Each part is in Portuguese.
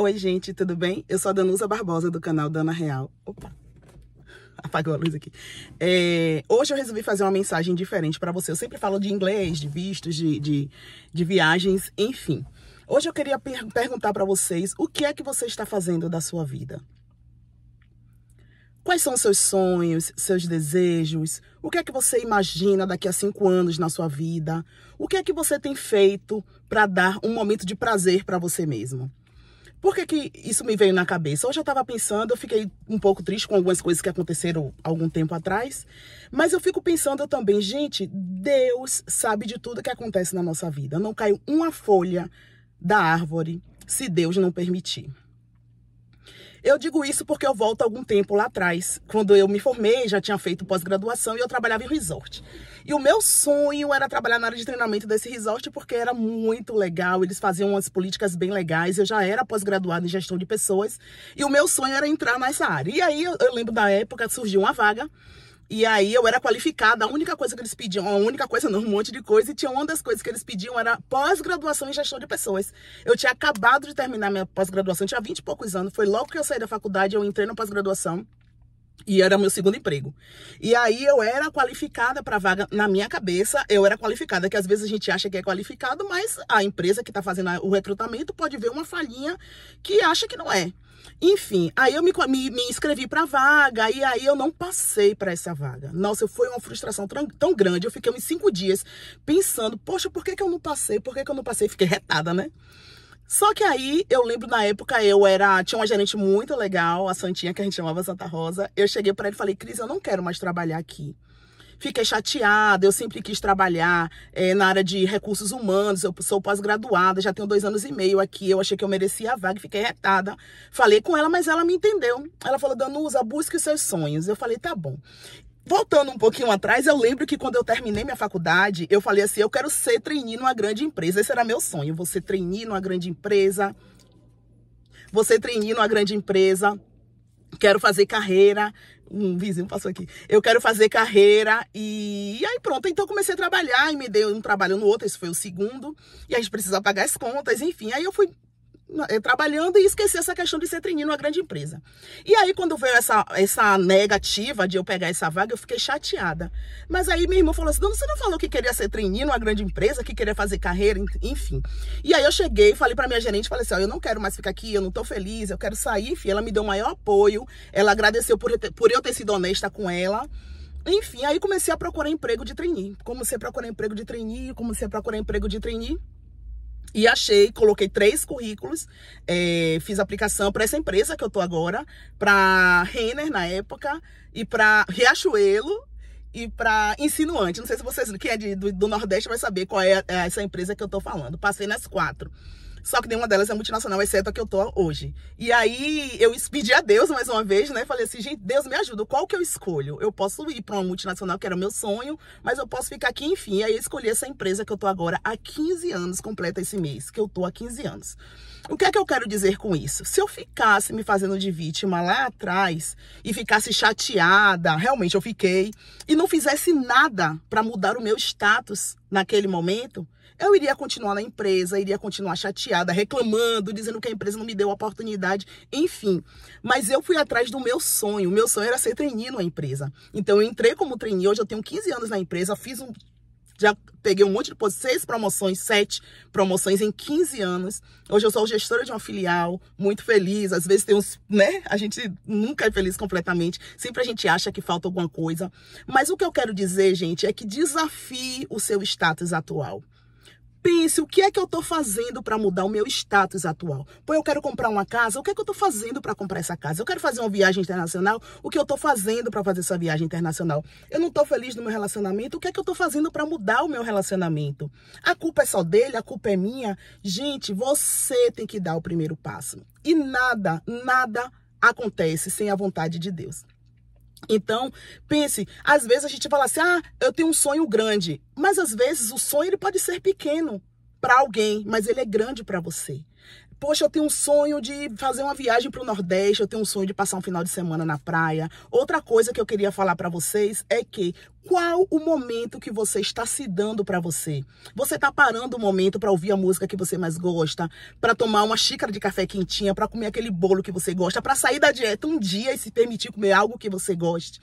Oi, gente, tudo bem? Eu sou a Danusa Barbosa, do canal Dana Real. Opa! Apagou a luz aqui. É, hoje eu resolvi fazer uma mensagem diferente para você. Eu sempre falo de inglês, de vistos, de, de, de viagens, enfim. Hoje eu queria per perguntar para vocês o que é que você está fazendo da sua vida. Quais são seus sonhos, seus desejos? O que é que você imagina daqui a cinco anos na sua vida? O que é que você tem feito para dar um momento de prazer para você mesmo? Por que, que isso me veio na cabeça? Hoje eu estava pensando, eu fiquei um pouco triste com algumas coisas que aconteceram algum tempo atrás, mas eu fico pensando também, gente, Deus sabe de tudo que acontece na nossa vida. Não caiu uma folha da árvore se Deus não permitir. Eu digo isso porque eu volto algum tempo lá atrás, quando eu me formei, já tinha feito pós-graduação e eu trabalhava em resort. E o meu sonho era trabalhar na área de treinamento desse resort porque era muito legal, eles faziam umas políticas bem legais, eu já era pós-graduada em gestão de pessoas e o meu sonho era entrar nessa área. E aí eu, eu lembro da época que surgiu uma vaga e aí eu era qualificada, a única coisa que eles pediam, a única coisa não, um monte de coisa, e tinha uma das coisas que eles pediam era pós-graduação em gestão de pessoas. Eu tinha acabado de terminar minha pós-graduação, tinha 20 e poucos anos, foi logo que eu saí da faculdade, eu entrei na pós-graduação. E era meu segundo emprego. E aí eu era qualificada para vaga, na minha cabeça, eu era qualificada, que às vezes a gente acha que é qualificado, mas a empresa que está fazendo o recrutamento pode ver uma falhinha que acha que não é. Enfim, aí eu me, me, me inscrevi para vaga e aí eu não passei para essa vaga. Nossa, foi uma frustração tão, tão, grande. Eu fiquei uns cinco dias pensando, poxa, por que, que eu não passei? Por que, que eu não passei? Fiquei retada, né? Só que aí, eu lembro na época, eu era. Tinha uma gerente muito legal, a Santinha, que a gente chamava Santa Rosa. Eu cheguei para ele e falei, Cris, eu não quero mais trabalhar aqui. Fiquei chateada, eu sempre quis trabalhar é, na área de recursos humanos, eu sou pós-graduada, já tenho dois anos e meio aqui, eu achei que eu merecia a vaga, fiquei retada. Falei com ela, mas ela me entendeu. Ela falou, Danusa, busque os seus sonhos. Eu falei, tá bom. Voltando um pouquinho atrás, eu lembro que quando eu terminei minha faculdade, eu falei assim, eu quero ser trainee numa grande empresa. Esse era meu sonho, você trainee numa grande empresa. Você trainee numa grande empresa. Quero fazer carreira, um vizinho passou aqui. Eu quero fazer carreira e, e, aí pronto, então comecei a trabalhar e me deu um trabalho no outro, esse foi o segundo, e a gente precisa pagar as contas, enfim. Aí eu fui eh, trabalhando e esqueci essa questão de ser trainee numa grande empresa. E aí, quando veio essa, essa negativa de eu pegar essa vaga, eu fiquei chateada. Mas aí, minha irmã falou assim, você não falou que queria ser trainee numa grande empresa, que queria fazer carreira, enfim. E aí, eu cheguei, falei pra minha gerente, falei assim, eu não quero mais ficar aqui, eu não tô feliz, eu quero sair, enfim. Ela me deu o maior apoio, ela agradeceu por, por eu ter sido honesta com ela. Enfim, aí comecei a procurar emprego de trainee. como você procura emprego de trainee, como você procura emprego de trainee. E achei, coloquei três currículos, é, fiz aplicação para essa empresa que eu tô agora, para Renner na época, e para Riachuelo e para Insinuante. Não sei se vocês, quem é de, do, do, Nordeste vai saber qual é, é essa empresa que eu tô falando. Passei nas quatro. Só que nenhuma delas é multinacional, exceto a que eu tô hoje. E aí eu pedi a Deus mais uma vez, né? Falei assim, gente, Deus me ajuda, qual que eu escolho? Eu posso ir para uma multinacional, que era o meu sonho, mas eu posso ficar aqui, enfim. E aí eu escolhi essa empresa que eu tô agora há 15 anos, completa esse mês, que eu tô há 15 anos. O que é que eu quero dizer com isso? Se eu ficasse me fazendo de vítima lá atrás e ficasse chateada, realmente eu fiquei, e não fizesse nada para mudar o meu status naquele momento, eu iria continuar na empresa, iria continuar chateada, reclamando, dizendo que a empresa não me deu a oportunidade, enfim. Mas eu fui atrás do meu sonho. O meu sonho era ser trainee numa empresa. Então eu entrei como trainee, hoje eu tenho 15 anos na empresa, fiz um já peguei um monte de posições, seis promoções, sete promoções em 15 anos. Hoje eu sou gestora de uma filial, muito feliz. Às vezes tem uns, né? A gente nunca é feliz completamente. Sempre a gente acha que falta alguma coisa. Mas o que eu quero dizer, gente, é que desafie o seu status atual pense o que é que eu estou fazendo para mudar o meu status atual. Pô, eu quero comprar uma casa, o que é que eu estou fazendo para comprar essa casa? Eu quero fazer uma viagem internacional, o que eu estou fazendo para fazer essa viagem internacional? Eu não estou feliz no meu relacionamento, o que é que eu estou fazendo para mudar o meu relacionamento? A culpa é só dele, a culpa é minha? Gente, você tem que dar o primeiro passo. E nada, nada acontece sem a vontade de Deus. Então, pense, às vezes a gente fala assim: "Ah, eu tenho um sonho grande". Mas às vezes o sonho ele pode ser pequeno para alguém, mas ele é grande para você. Poxa, eu tenho um sonho de fazer uma viagem para o Nordeste, eu tenho um sonho de passar um final de semana na praia. Outra coisa que eu queria falar para vocês é que qual o momento que você está se dando para você? Você está parando o momento para ouvir a música que você mais gosta, para tomar uma xícara de café quentinha, para comer aquele bolo que você gosta, para sair da dieta um dia e se permitir comer algo que você goste?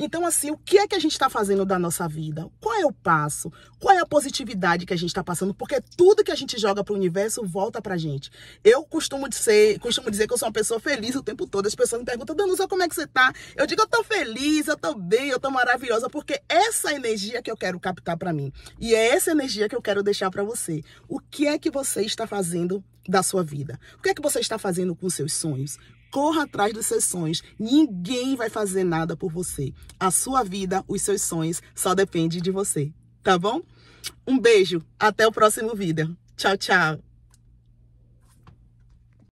Então, assim, o que é que a gente está fazendo da nossa vida? Qual é o passo? Qual é a positividade que a gente está passando? Porque tudo que a gente joga para o universo volta para gente. Eu costumo dizer, costumo dizer que eu sou uma pessoa feliz o tempo todo. As pessoas me perguntam, Danusa, como é que você tá? Eu digo, eu tô feliz, eu tô bem, eu tô maravilhosa, porque essa energia que eu quero captar para mim. E é essa energia que eu quero deixar para você. O que é que você está fazendo da sua vida? O que é que você está fazendo com seus sonhos? Corra atrás dos seus sonhos. Ninguém vai fazer nada por você. A sua vida, os seus sonhos, só depende de você. Tá bom? Um beijo. Até o próximo vídeo. Tchau, tchau.